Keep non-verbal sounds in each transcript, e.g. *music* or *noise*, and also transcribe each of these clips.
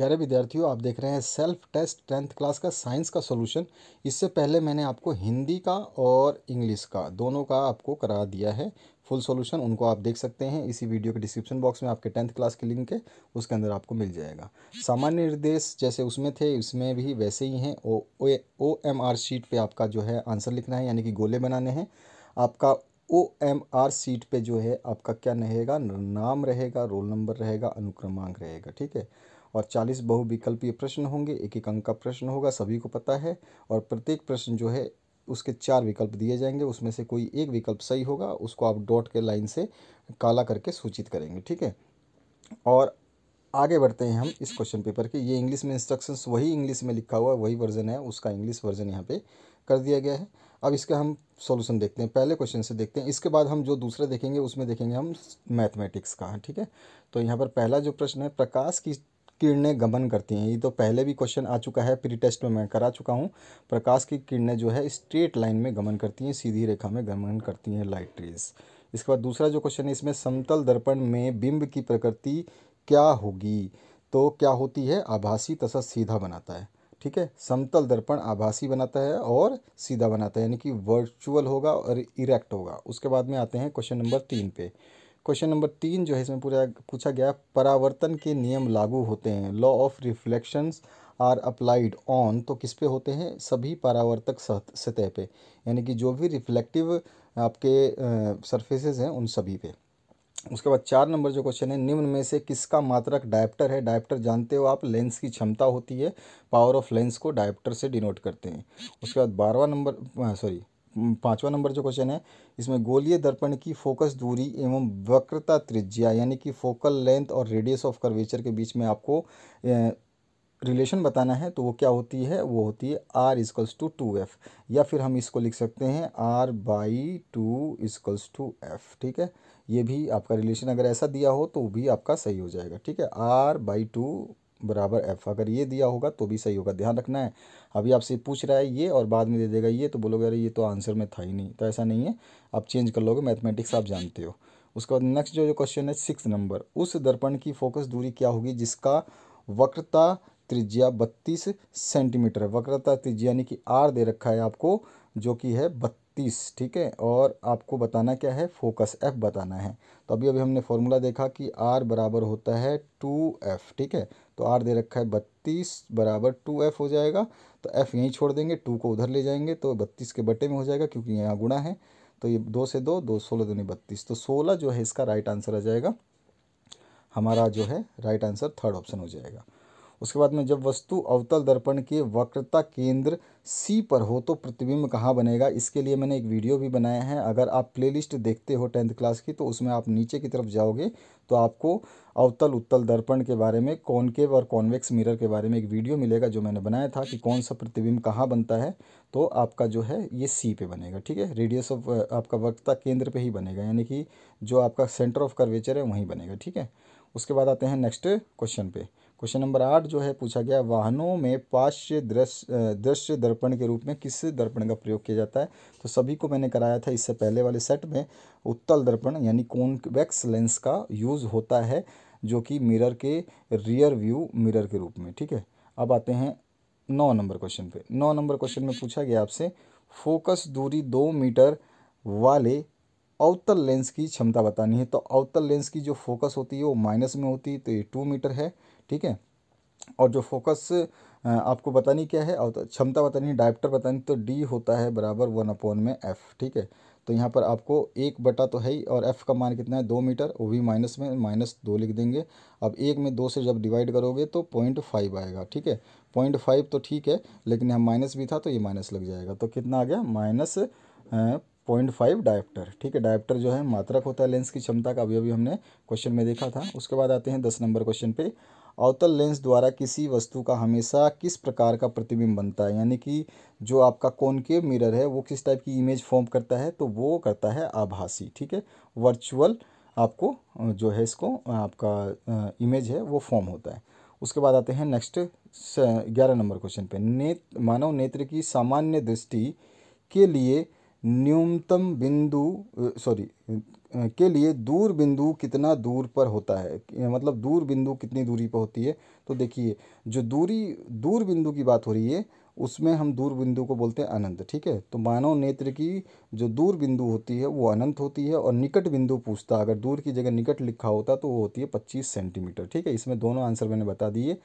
प्यारे विद्यार्थियों आप देख रहे हैं सेल्फ टेस्ट टेंथ क्लास का साइंस का सॉल्यूशन इससे पहले मैंने आपको हिंदी का और इंग्लिश का दोनों का आपको करा दिया है फुल सॉल्यूशन उनको आप देख सकते हैं इसी वीडियो के डिस्क्रिप्शन बॉक्स में आपके टेंथ क्लास की लिंक है उसके अंदर आपको मिल जाएगा सामान्य निर्देश जैसे उसमें थे इसमें भी वैसे ही हैं O O M R sheet पर आपका जो है आंसर लिखना है यानी कि गोले बनाने हैं आपका ओ एम आर सीट पर जो है आपका क्या रहेगा नाम रहेगा रोल नंबर रहेगा अनुक्रमांक रहेगा ठीक है और 40 बहुविकल्पीय प्रश्न होंगे एक एक अंक का प्रश्न होगा सभी को पता है और प्रत्येक प्रश्न जो है उसके चार विकल्प दिए जाएंगे उसमें से कोई एक विकल्प सही होगा उसको आप डॉट के लाइन से काला करके सूचित करेंगे ठीक है और आगे बढ़ते हैं हम इस क्वेश्चन पेपर के ये इंग्लिश में इंस्ट्रक्शंस वही इंग्लिश में लिखा हुआ वही वर्जन है उसका इंग्लिश वर्जन यहाँ पे कर दिया गया है अब इसका हम सॉल्यूशन देखते हैं पहले क्वेश्चन से देखते हैं इसके बाद हम जो दूसरा देखेंगे उसमें देखेंगे हम मैथमेटिक्स का ठीक है तो यहाँ पर पहला जो प्रश्न है प्रकाश की किरणें गमन करती हैं ये तो पहले भी क्वेश्चन आ चुका है प्री टेस्ट में मैं करा चुका हूँ प्रकाश की किरणें जो है स्ट्रेट लाइन में गमन करती हैं सीधी रेखा में गमन करती हैं लाइट रेज इसके बाद दूसरा जो क्वेश्चन है इसमें समतल दर्पण में बिंब की प्रकृति क्या होगी तो क्या होती है आभासी तथा सीधा बनाता है ठीक है समतल दर्पण आभासी बनाता है और सीधा बनाता है यानी कि वर्चुअल होगा और इरेक्ट होगा उसके बाद में आते हैं क्वेश्चन नंबर तीन पे क्वेश्चन नंबर तीन जो है इसमें पूरा पूछा गया परावर्तन के नियम लागू होते हैं law of reflections are applied on तो किस पे होते हैं सभी परावर्तक सतह पे यानी कि जो भी रिफ्लेक्टिव आपके सरफेसेस हैं उन सभी पे उसके बाद चार नंबर जो क्वेश्चन है निम्न में से किसका मात्रक डायप्टर है डायप्टर जानते हो आप लेंस की क्षमता होती है पावर ऑफ लेंस को डायप्टर से डिनोट करते हैं उसके बाद बारहवा नंबर सॉरी पाँचवा नंबर जो क्वेश्चन है इसमें गोलीय दर्पण की फोकस दूरी एवं वक्रता त्रिज्या यानी कि फोकल लेंथ और रेडियस ऑफ कर्वेचर के बीच में आपको रिलेशन बताना है तो वो क्या होती है वो होती है R equals to two F या फिर हम इसको लिख सकते हैं R by two equals to F ठीक है ये भी आपका रिलेशन अगर ऐसा दिया हो तो भी आपका सही हो जाएगा ठीक है आर बाई टू बराबर एफ अगर ये दिया होगा तो भी सही होगा ध्यान रखना है अभी आपसे पूछ रहा है ये और बाद में दे देगा ये तो बोलोगे अरे ये तो आंसर में था ही नहीं तो ऐसा नहीं है आप चेंज कर लोगे मैथमेटिक्स आप जानते हो उसके बाद नेक्स्ट जो जो क्वेश्चन है सिक्स नंबर उस दर्पण की फोकस दूरी क्या होगी जिसका वक्रता त्रिज्या बत्तीस सेंटीमीटर वक्रता त्रिज्या यानी कि आर दे रखा है आपको जो कि है बत्तीस ठीक है और आपको बताना क्या है फोकस एफ बताना है तो अभी अभी हमने फॉर्मूला देखा कि आर बराबर होता है टू एफ ठीक है तो आर दे रखा है बत्तीस बराबर टू एफ हो जाएगा तो एफ़ यहीं छोड़ देंगे टू को उधर ले जाएंगे तो बत्तीस के बटे में हो जाएगा क्योंकि यहाँ गुणा है तो ये दो से दो दो सोलह दूनी बत्तीस तो सोलह जो है इसका राइट आंसर आ जाएगा हमारा जो है राइट आंसर थर्ड ऑप्शन हो जाएगा उसके बाद में जब वस्तु अवतल दर्पण के वक्रता केंद्र सी पर हो तो प्रतिबिंब कहाँ बनेगा इसके लिए मैंने एक वीडियो भी बनाया है अगर आप प्लेलिस्ट देखते हो टेंथ क्लास की तो उसमें आप नीचे की तरफ जाओगे तो आपको अवतल उत्तल दर्पण के बारे में कॉनकेव और कॉन्वेक्स मिरर के बारे में एक वीडियो मिलेगा जो मैंने बनाया था कि कौन सा प्रतिबिंब कहाँ बनता है तो आपका जो है ये सी पे बनेगा ठीक है रेडियस ऑफ आपका वक्ता केंद्र पे ही बनेगा यानी कि जो आपका सेंटर ऑफ कर्वेचर है वहीं बनेगा ठीक है उसके बाद आते हैं नेक्स्ट क्वेश्चन पे क्वेश्चन नंबर आठ जो है पूछा गया वाहनों में पाश्य दृश्य दृश्य दर्पण के रूप में किस दर्पण का प्रयोग किया जाता है तो सभी को मैंने कराया था इससे पहले वाले सेट में उत्तल दर्पण यानी कॉन्वेक्स लेंस का यूज़ होता है जो कि मिरर के रियर व्यू मिरर के रूप में ठीक है अब आते हैं नौ नंबर क्वेश्चन पे नौ नंबर क्वेश्चन में पूछा गया आपसे फोकस दूरी दो मीटर वाले अवतल लेंस की क्षमता बतानी है तो अवतल लेंस की जो फोकस होती है वो माइनस में होती है तो ये टू मीटर है ठीक है और जो फोकस आपको बतानी क्या है और तो क्षमता बतानी है डायप्टर बतानी तो डी होता है बराबर वन अपॉन में एफ़ ठीक है तो यहाँ पर आपको एक बटा तो है ही और एफ़ का मान कितना है दो मीटर वो भी माइनस में माइनस दो लिख देंगे अब एक में दो से जब डिवाइड करोगे तो पॉइंट फाइव आएगा ठीक है पॉइंट फाइव तो ठीक है लेकिन यहाँ माइनस भी था तो ये माइनस लग जाएगा तो कितना आ गया माइनस पॉइंट फाइव डायप्टर ठीक है डायप्टर जो है मात्रक होता है लेंस की क्षमता का अभी अभी हमने क्वेश्चन में देखा था उसके बाद आते हैं दस नंबर क्वेश्चन पे अवतल लेंस द्वारा किसी वस्तु का हमेशा किस प्रकार का प्रतिबिंब बनता है यानी कि जो आपका के मिरर है वो किस टाइप की इमेज फॉर्म करता है तो वो करता है आभासी ठीक है वर्चुअल आपको जो है इसको आपका इमेज है वो फॉर्म होता है उसके बाद आते हैं नेक्स्ट ग्यारह नंबर क्वेश्चन पे नेत्र मानव नेत्र की सामान्य दृष्टि के लिए न्यूनतम बिंदु सॉरी के लिए दूर बिंदु कितना दूर पर होता है मतलब दूर बिंदु कितनी दूरी पर होती है तो देखिए जो दूरी दूर बिंदु की बात हो रही है उसमें हम दूर बिंदु को बोलते हैं अनंत ठीक है तो मानव नेत्र की जो दूर बिंदु होती है वो अनंत होती है और निकट बिंदु पूछता अगर दूर की जगह निकट लिखा होता तो वो होती है पच्चीस सेंटीमीटर ठीक है इसमें दोनों आंसर मैंने बता दिए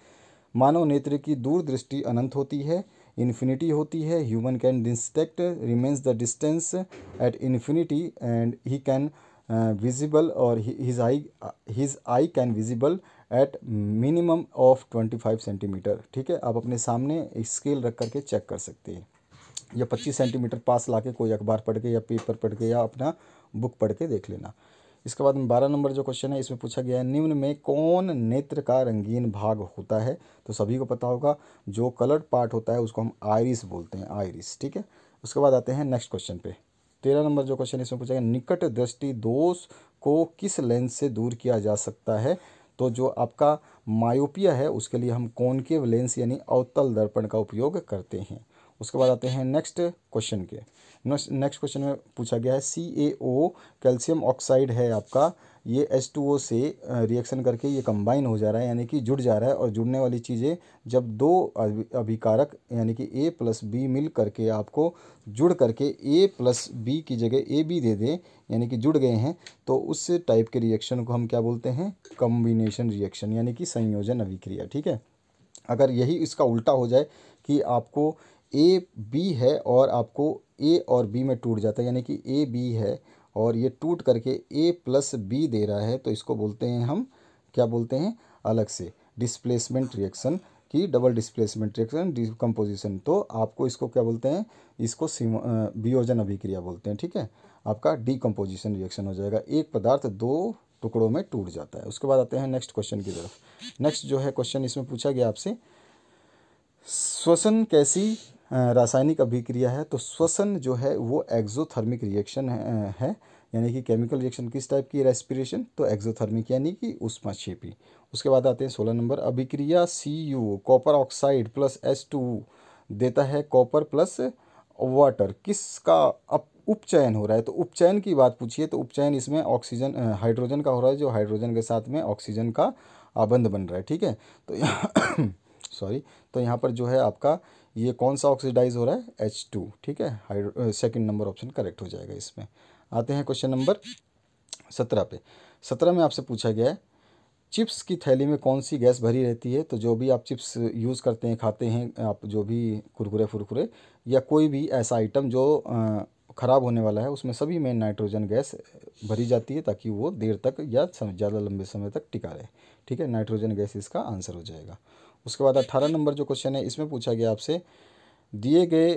मानव नेत्र की दूर दृष्टि अनंत होती है इन्फिनिटी होती है human can detect remains the distance at infinity and he can visible और his eye his eye can visible at minimum of twenty five centimetre ठीक है आप अपने सामने स्केल रख करके चेक कर सकते हैं या पच्चीस सेंटीमीटर पास ला के कोई अखबार पढ़ के या पेपर पढ़ के या अपना बुक पढ़ के देख लेना इसके बाद बारह नंबर जो क्वेश्चन है इसमें पूछा गया है निम्न में कौन नेत्र का रंगीन भाग होता है तो सभी को पता होगा जो कलर्ड पार्ट होता है उसको हम आयरिस बोलते हैं आयरिस ठीक है उसके बाद आते हैं नेक्स्ट क्वेश्चन पे तेरह नंबर जो क्वेश्चन इसमें पूछा गया निकट दृष्टि दोष को किस लेंस से दूर किया जा सकता है तो जो आपका मायोपिया है उसके लिए हम कौन लेंस यानी अवतल दर्पण का उपयोग करते हैं उसके बाद आते हैं नेक्स्ट क्वेश्चन के नेक्स्ट क्वेश्चन में पूछा गया है सी ए ओ कैल्शियम ऑक्साइड है आपका ये एच टू ओ से रिएक्शन करके ये कंबाइन हो जा रहा है यानी कि जुड़ जा रहा है और जुड़ने वाली चीज़ें जब दो अभिकारक यानी कि ए प्लस बी मिल करके आपको जुड़ करके ए प्लस बी की जगह ए बी दे दें यानी कि जुड़ गए हैं तो उस टाइप के रिएक्शन को हम क्या बोलते हैं कम्बिनेशन रिएक्शन यानी कि संयोजन अभिक्रिया ठीक है अगर यही इसका उल्टा हो जाए कि आपको ए बी है और आपको ए और बी में टूट जाता है यानी कि ए बी है और ये टूट करके ए प्लस बी दे रहा है तो इसको बोलते हैं हम क्या बोलते हैं अलग से डिस्प्लेसमेंट रिएक्शन की डबल डिस्प्लेसमेंट रिएक्शन डिकम्पोजिशन तो आपको इसको क्या बोलते हैं इसको वियोजन अभिक्रिया बोलते हैं ठीक है आपका डिकम्पोजिशन रिएक्शन हो जाएगा एक पदार्थ दो टुकड़ों में टूट जाता है उसके बाद आते हैं नेक्स्ट क्वेश्चन की तरफ नेक्स्ट जो है क्वेश्चन इसमें पूछा गया आपसे श्वसन कैसी रासायनिक अभिक्रिया है तो श्वसन जो है वो एक्जोथर्मिक रिएक्शन है, यानी कि केमिकल रिएक्शन किस टाइप की रेस्पिरेशन तो एक्जोथर्मिक यानी कि छेपी उसके बाद आते हैं सोलह नंबर अभिक्रिया C U copper oxide plus S two देता है कॉपर प्लस वाटर किसका अप उपचयन हो रहा है तो उपचयन की बात पूछिए तो उपचयन इसमें ऑक्सीजन हाइड्रोजन का हो रहा है जो हाइड्रोजन के साथ में ऑक्सीजन का आबंध बन रहा है ठीक है तो सॉरी *coughs* तो यहाँ पर जो है आपका ये कौन सा ऑक्सीडाइज हो रहा है एच टू ठीक है hydro second number option correct हो जाएगा इसमें आते हैं क्वेश्चन नंबर सत्रह पे सत्रह में आपसे पूछा गया है चिप्स की थैली में कौन सी गैस भरी रहती है तो जो भी आप चिप्स यूज़ करते हैं खाते हैं आप जो भी कुरकुरे फुरकुरे या कोई भी ऐसा आइटम जो ख़राब होने वाला है उसमें सभी में नाइट्रोजन गैस भरी जाती है ताकि वो देर तक या ज़्यादा लंबे समय तक टिका रहे ठीक है नाइट्रोजन गैस इसका आंसर हो जाएगा उसके बाद अट्ठारह नंबर जो क्वेश्चन है इसमें पूछा गया आपसे दिए गए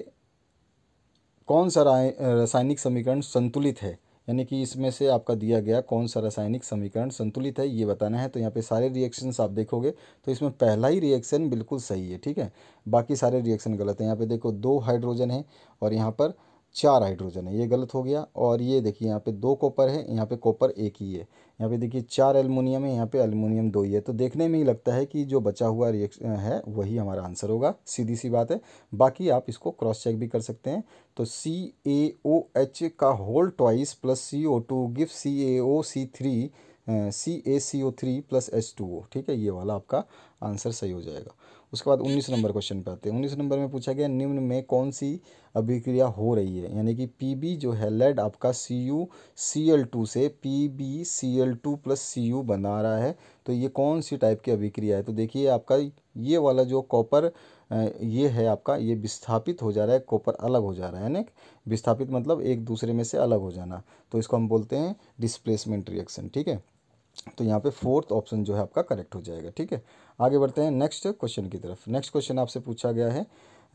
कौन सा रासायनिक समीकरण संतुलित है यानी कि इसमें से आपका दिया गया कौन सा रासायनिक समीकरण संतुलित है ये बताना है तो यहाँ पे सारे रिएक्शंस आप देखोगे तो इसमें पहला ही रिएक्शन बिल्कुल सही है ठीक है बाकी सारे रिएक्शन गलत है यहाँ पे देखो दो हाइड्रोजन है और यहाँ पर चार हाइड्रोजन है ये गलत हो गया और ये देखिए यहाँ पे दो कॉपर है यहाँ पे कॉपर एक ही है यहाँ पे देखिए चार एलमिनियम है यहाँ पे एलमिनियम दो ही है तो देखने में ही लगता है कि जो बचा हुआ रिएक्शन है वही हमारा आंसर होगा सीधी सी बात है बाकी आप इसको क्रॉस चेक भी कर सकते हैं तो सी ए ओ एच का whole twice plus C O two give C A O C three C A C O three plus H two O ठीक है ये वाला आपका आंसर सही हो जाएगा उसके बाद उन्नीस नंबर क्वेश्चन पे आते हैं उन्नीस नंबर में पूछा गया निम्न में कौन सी अभिक्रिया हो रही है यानी कि पी जो है लेड आपका C U C L two से P B C L two plus C U बना रहा है तो ये कौन सी टाइप की अभिक्रिया है तो देखिए आपका ये वाला जो कॉपर ये है आपका ये विस्थापित हो जा रहा है कॉपर अलग हो जा रहा है ना विस्थापित मतलब एक दूसरे में से अलग हो जाना तो इसको हम बोलते हैं डिस्प्लेसमेंट रिएक्शन ठीक है तो यहाँ पे फोर्थ ऑप्शन जो है आपका करेक्ट हो जाएगा ठीक है आगे बढ़ते हैं नेक्स्ट क्वेश्चन की तरफ नेक्स्ट क्वेश्चन आपसे पूछा गया है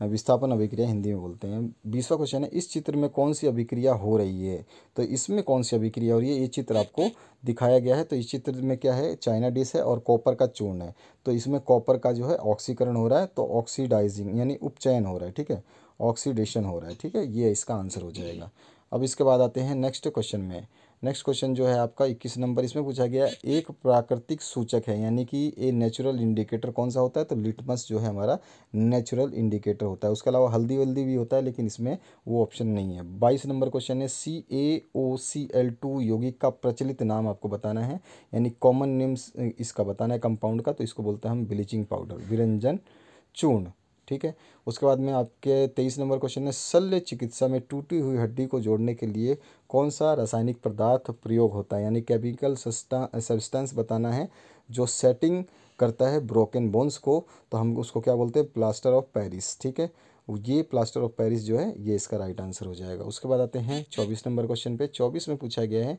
विस्थापन अभिक्रिया हिंदी में बोलते हैं बीसवा क्वेश्चन है इस चित्र में कौन सी अभिक्रिया हो रही है तो इसमें कौन सी अभिक्रिया हो रही है ये चित्र आपको दिखाया गया है तो इस चित्र में क्या है चाइना डिश है और कॉपर का चूर्ण है तो इसमें कॉपर का जो है ऑक्सीकरण हो रहा है तो ऑक्सीडाइजिंग यानी उपचयन हो रहा है ठीक है ऑक्सीडेशन हो रहा है ठीक है ये इसका आंसर हो जाएगा अब इसके बाद आते हैं नेक्स्ट क्वेश्चन में नेक्स्ट क्वेश्चन जो है आपका इक्कीस नंबर इसमें पूछा गया एक प्राकृतिक सूचक है यानी कि ए नेचुरल इंडिकेटर कौन सा होता है तो लिटमस जो है हमारा नेचुरल इंडिकेटर होता है उसके अलावा हल्दी वल्दी भी होता है लेकिन इसमें वो ऑप्शन नहीं है बाईस नंबर क्वेश्चन है सी A O C L to यौगिक का प्रचलित नाम आपको बताना है यानी कॉमन नेम्स इसका बताना है कंपाउंड का तो इसको बोलते हैं हम ब्लीचिंग पाउडर विरंजन चूर्ण ठीक है उसके बाद में आपके तेईस नंबर क्वेश्चन है शल्य चिकित्सा में टूटी हुई हड्डी को जोड़ने के लिए कौन सा रासायनिक पदार्थ प्रयोग होता है यानी केमिकल सब्सटेंस बताना है जो सेटिंग करता है ब्रोकन बोन्स को तो हम उसको क्या बोलते हैं प्लास्टर ऑफ पैरिस ठीक है ये प्लास्टर ऑफ पैरिस जो है ये इसका राइट आंसर हो जाएगा उसके बाद आते हैं चौबीस नंबर क्वेश्चन पे चौबीस में पूछा गया है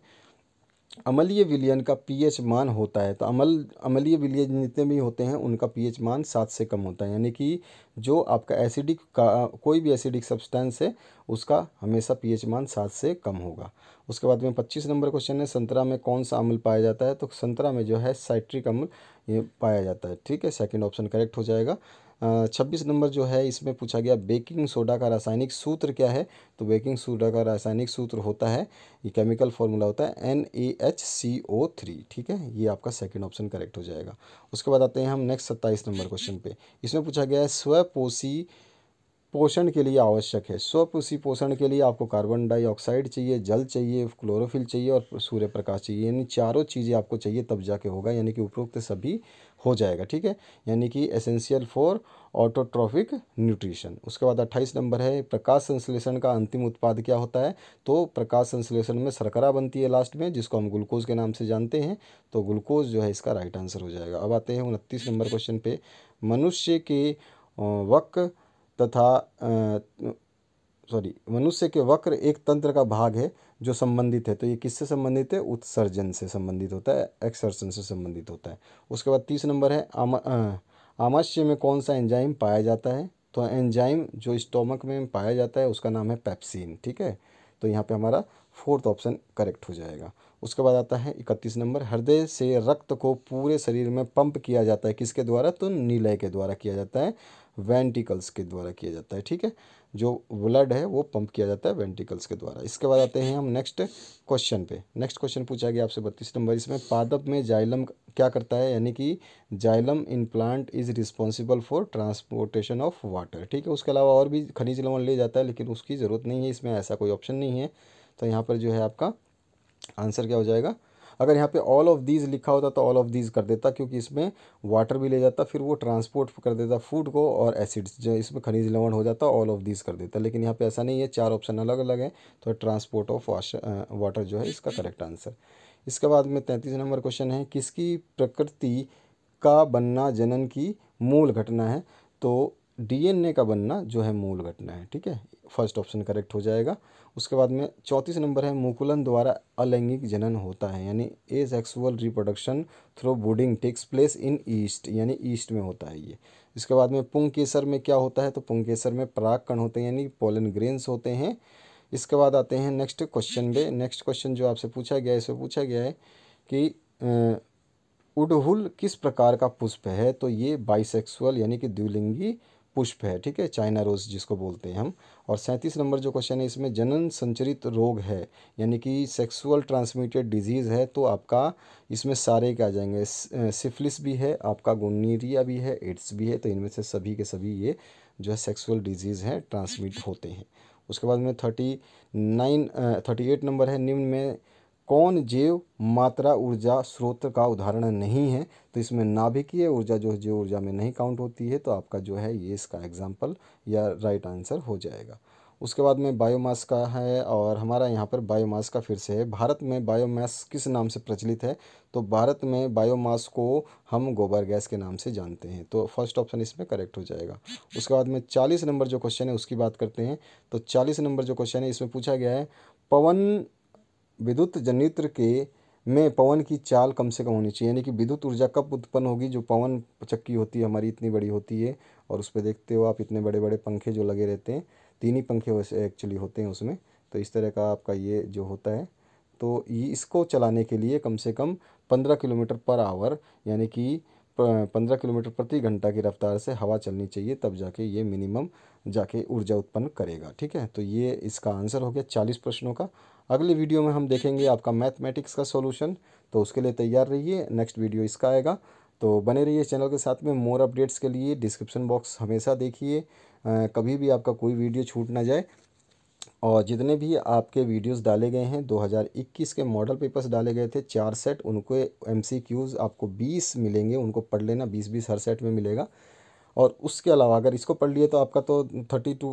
अमलीय विलयन का पीएच मान होता है तो अमल अमलीय विलयन जितने भी होते हैं उनका पीएच मान सात से कम होता है यानी कि जो आपका एसिडिक का कोई भी एसिडिक सब्सटेंस है उसका हमेशा पीएच मान सात से कम होगा उसके बाद में पच्चीस नंबर क्वेश्चन है संतरा में कौन सा अम्ल पाया जाता है तो संतरा में जो है साइट्रिक अम्ल ये पाया जाता है ठीक है सेकेंड ऑप्शन करेक्ट हो जाएगा छब्बीस नंबर जो है इसमें पूछा गया बेकिंग सोडा का रासायनिक सूत्र क्या है तो बेकिंग सोडा का रासायनिक सूत्र होता है ये केमिकल फॉर्मूला होता है N A H C O three ठीक है ये आपका सेकेंड ऑप्शन करेक्ट हो जाएगा उसके बाद आते हैं हम नेक्स्ट सत्ताईस नंबर क्वेश्चन पे इसमें पूछा गया है स्वपोषी पोषण के लिए आवश्यक है स्वपोषी पोषण के लिए आपको कार्बन डाइऑक्साइड चाहिए जल चाहिए क्लोरोफिल चाहिए और सूर्य प्रकाश चाहिए यानी चारों चीज़ें आपको चाहिए तब जाके होगा यानी कि उपरोक्त सभी हो जाएगा ठीक है यानी कि एसेंशियल फॉर ऑटोट्रॉफिक न्यूट्रिशन उसके बाद अट्ठाईस नंबर है प्रकाश संश्लेषण का अंतिम उत्पाद क्या होता है तो प्रकाश संश्लेषण में शर्करा बनती है लास्ट में जिसको हम ग्लूकोज के नाम से जानते हैं तो ग्लूकोज जो है इसका राइट आंसर हो जाएगा अब आते हैं उनतीस नंबर क्वेश्चन पे मनुष्य के वक तथा सॉरी मनुष्य के वक्र एक तंत्र का भाग है जो संबंधित है तो ये किससे संबंधित है उत्सर्जन से संबंधित होता है एक्सर्सन से संबंधित होता है उसके बाद तीस नंबर है आमा आमाशय में कौन सा एंजाइम पाया जाता है तो एंजाइम जो स्टोमक में पाया जाता है उसका नाम है पैप्सिन ठीक है तो यहाँ पे हमारा फोर्थ ऑप्शन करेक्ट हो जाएगा उसके बाद आता है इकतीस नंबर हृदय से रक्त को पूरे शरीर में पंप किया जाता है किसके द्वारा तो नीलय के द्वारा किया जाता है वेंटिकल्स के द्वारा किया जाता है ठीक है जो ब्लड है वो पंप किया जाता है वेंटिकल्स के द्वारा इसके बाद आते हैं हम नेक्स्ट क्वेश्चन पे नेक्स्ट क्वेश्चन पूछा गया आपसे बत्तीस नंबर इसमें पादप में जाइलम क्या करता है यानी कि xylem in plant is responsible for transportation of water ठीक है उसके अलावा और भी खनिज लवन ले जाता है लेकिन उसकी ज़रूरत नहीं है इसमें ऐसा कोई ऑप्शन नहीं है तो यहाँ पर जो है आपका आंसर क्या हो जाएगा अगर यहाँ पे ऑल ऑफ दीज लिखा होता तो ऑल ऑफ दीज कर देता क्योंकि इसमें वाटर भी ले जाता फिर वो ट्रांसपोर्ट कर देता फूड को और एसिड्स जो इसमें खनिज लवण हो जाता ऑल ऑफ दीज कर देता लेकिन यहाँ पे ऐसा नहीं है चार ऑप्शन अलग अलग है तो ट्रांसपोर्ट ऑफ वाटर जो है इसका करेक्ट आंसर इसके बाद में तैंतीस नंबर क्वेश्चन है किसकी प्रकृति का बनना जनन की मूल घटना है तो डीएनए का बनना जो है मूल घटना है ठीक है फर्स्ट ऑप्शन करेक्ट हो जाएगा उसके बाद में चौंतीस नंबर है मुकुलन द्वारा अलैंगिक जनन होता है यानी asexual reproduction through budding takes place in yeast यानी ईस्ट में होता है ये इसके बाद में पुंगकेसर में क्या होता है तो पुंगकेसर में पराग कण होते हैं यानी पोलन ग्रेन्स होते हैं इसके बाद आते हैं नेक्स्ट क्वेश्चन पे नेक्स्ट क्वेश्चन जो आपसे पूछा गया है इसमें पूछा गया है कि उडहुल किस प्रकार का पुष्प है तो ये बाइसेक्सुअल यानी कि द्विलिंगी पुष्प है ठीक है चाइना रोज जिसको बोलते हैं हम और सैंतीस नंबर जो क्वेश्चन है इसमें जनन संचरित रोग है यानी कि सेक्सुअल ट्रांसमिटेड डिजीज़ है तो आपका इसमें सारे क्या आ जाएंगे सिफिलिस भी है आपका गुनीरिया भी है एड्स भी है तो इनमें से सभी के सभी ये जो है सेक्सुअल डिजीज़ हैं ट्रांसमिट होते हैं उसके बाद में thirty nine thirty eight number है निम्न में कौन जैव मात्रा ऊर्जा स्रोत का उदाहरण नहीं है तो इसमें नाभिकीय ऊर्जा जो है जैव ऊर्जा में नहीं काउंट होती है तो आपका जो है ये इसका एग्जाम्पल या राइट आंसर हो जाएगा उसके बाद में बायोमास का है और हमारा यहाँ पर बायोमास का फिर से है भारत में बायोमास किस नाम से प्रचलित है तो भारत में बायोमास को हम गोबर गैस के नाम से जानते हैं तो फर्स्ट ऑप्शन इसमें करेक्ट हो जाएगा उसके बाद में चालीस नंबर जो क्वेश्चन है उसकी बात करते हैं तो चालीस नंबर जो क्वेश्चन है इसमें पूछा गया है पवन विद्युत जनित्र के में पवन की चाल कम से कम होनी चाहिए यानी कि विद्युत ऊर्जा कब उत्पन्न होगी जो पवन चक्की होती है हमारी इतनी बड़ी होती है और उस पर देखते हो आप इतने बड़े बड़े पंखे जो लगे रहते हैं तीन ही पंखे वैसे एक्चुअली होते हैं उसमें तो इस तरह का आपका ये जो होता है तो इसको चलाने के लिए कम से कम पंद्रह किलोमीटर पर आवर यानी कि पंद्रह किलोमीटर प्रति घंटा की रफ्तार से हवा चलनी चाहिए तब जाके ये मिनिमम जाके ऊर्जा उत्पन्न करेगा ठीक है तो ये इसका आंसर हो गया चालीस प्रश्नों का अगले वीडियो में हम देखेंगे आपका मैथमेटिक्स का सोल्यूशन तो उसके लिए तैयार रहिए नेक्स्ट वीडियो इसका आएगा तो बने रहिए चैनल के साथ में मोर अपडेट्स के लिए डिस्क्रिप्शन बॉक्स हमेशा देखिए कभी भी आपका कोई वीडियो छूट ना जाए और जितने भी आपके वीडियोस डाले गए हैं 2021 के मॉडल पेपर्स डाले गए थे चार सेट उनको एमसीक्यूज़ आपको 20 मिलेंगे उनको पढ़ लेना 20 20 हर सेट में मिलेगा और उसके अलावा अगर इसको पढ़ लिए तो आपका तो थर्टी टू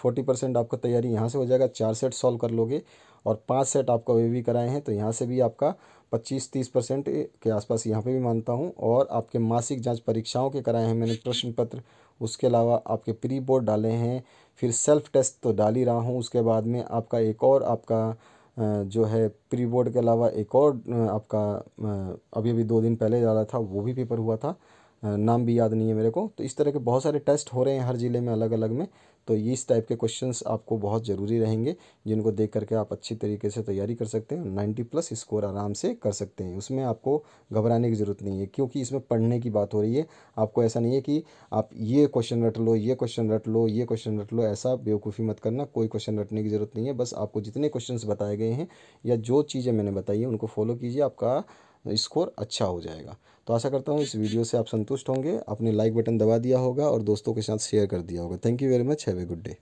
फोर्टी परसेंट आपका तैयारी यहाँ से हो जाएगा चार सेट सॉल्व कर लोगे और पांच सेट आपका वे भी कराए हैं तो यहाँ से भी आपका पच्चीस तीस परसेंट के आसपास यहाँ पे भी मानता हूँ और आपके मासिक जांच परीक्षाओं के कराए हैं मैंने प्रश्न पत्र उसके अलावा आपके प्री बोर्ड डाले हैं फिर सेल्फ टेस्ट तो डाल ही रहा हूँ उसके बाद में आपका एक और आपका uh, जो है प्री बोर्ड के अलावा एक और uh, आपका uh, अभी अभी दो दिन पहले डाला था वो भी पेपर हुआ था नाम भी याद नहीं है मेरे को तो इस तरह के बहुत सारे टेस्ट हो रहे हैं हर ज़िले में अलग अलग में तो ये इस टाइप के क्वेश्चंस आपको बहुत ज़रूरी रहेंगे जिनको देख करके आप अच्छी तरीके से तैयारी कर सकते हैं नाइन्टी प्लस स्कोर आराम से कर सकते हैं उसमें आपको घबराने की ज़रूरत नहीं है क्योंकि इसमें पढ़ने की बात हो रही है आपको ऐसा नहीं है कि आप ये क्वेश्चन रट लो ये क्वेश्चन रट लो ये क्वेश्चन रट लो ऐसा बेवकूफ़ी मत करना कोई क्वेश्चन रटने की ज़रूरत नहीं है बस आपको जितने क्वेश्चन बताए गए हैं या जो चीज़ें मैंने बताई हैं उनको फॉलो कीजिए आपका तो स्कोर अच्छा हो जाएगा तो आशा करता हूँ इस वीडियो से आप संतुष्ट होंगे आपने लाइक बटन दबा दिया होगा और दोस्तों के साथ शेयर कर दिया होगा thank you very much have a good day